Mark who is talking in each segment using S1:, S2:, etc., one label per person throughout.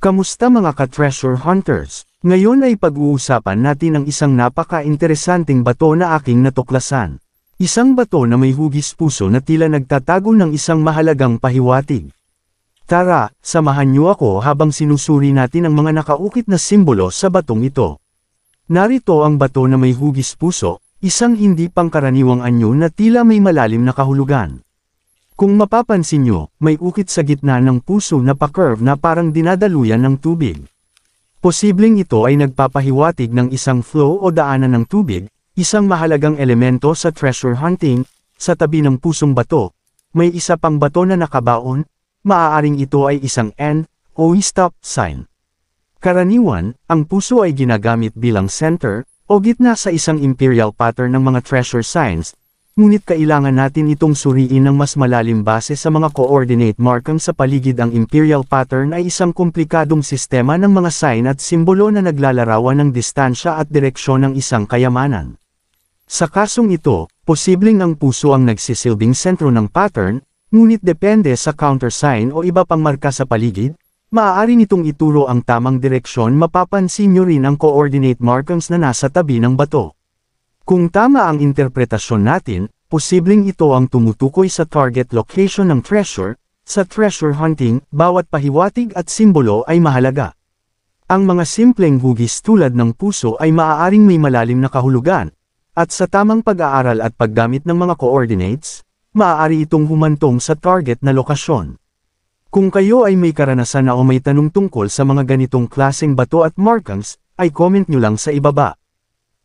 S1: Kamusta mga ka-treasure hunters? Ngayon ay pag-uusapan natin ang isang napaka-interesanting bato na aking natuklasan. Isang bato na may hugis puso na tila nagtatago ng isang mahalagang pahiwatig. Tara, samahan niyo ako habang sinusuri natin ang mga nakaukit na simbolo sa batong ito. Narito ang bato na may hugis puso, isang hindi pangkaraniwang anyo na tila may malalim na kahulugan. Kung mapapansin nyo, may ukit sa gitna ng puso na pa-curve na parang dinadaluyan ng tubig. Posibleng ito ay nagpapahiwatig ng isang flow o daanan ng tubig, isang mahalagang elemento sa treasure hunting, sa tabi ng pusong bato. May isa pang bato na nakabaon, maaaring ito ay isang N o stop sign. Karaniwan, ang puso ay ginagamit bilang center o gitna sa isang imperial pattern ng mga treasure signs, Ngunit kailangan natin itong suriin ng mas malalim base sa mga coordinate markang sa paligid ang imperial pattern ay isang komplikadong sistema ng mga sign at simbolo na naglalarawan ng distansya at direksyon ng isang kayamanan. Sa kasong ito, posibleng ang puso ang nagsisilbing sentro ng pattern, ngunit depende sa countersign o iba pang marka sa paligid, maaari nitong ituro ang tamang direksyon mapapansin nyo rin ang coordinate markings na nasa tabi ng bato. Kung tama ang interpretasyon natin, posibleng ito ang tumutukoy sa target location ng treasure, sa treasure hunting, bawat pahiwatig at simbolo ay mahalaga. Ang mga simpleng hugis tulad ng puso ay maaaring may malalim na kahulugan, at sa tamang pag-aaral at paggamit ng mga coordinates, maaari itong humantong sa target na lokasyon. Kung kayo ay may karanasan na o may tanong tungkol sa mga ganitong klaseng bato at markings, ay comment nyo lang sa ibaba.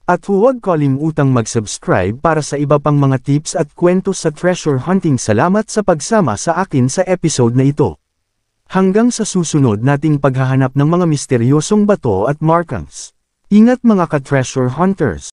S1: At huwag kalimutang mag-subscribe para sa iba pang mga tips at kwento sa treasure hunting. Salamat sa pagsama sa akin sa episode na ito. Hanggang sa susunod nating paghahanap ng mga misteryosong bato at markings. Ingat mga ka-treasure hunters!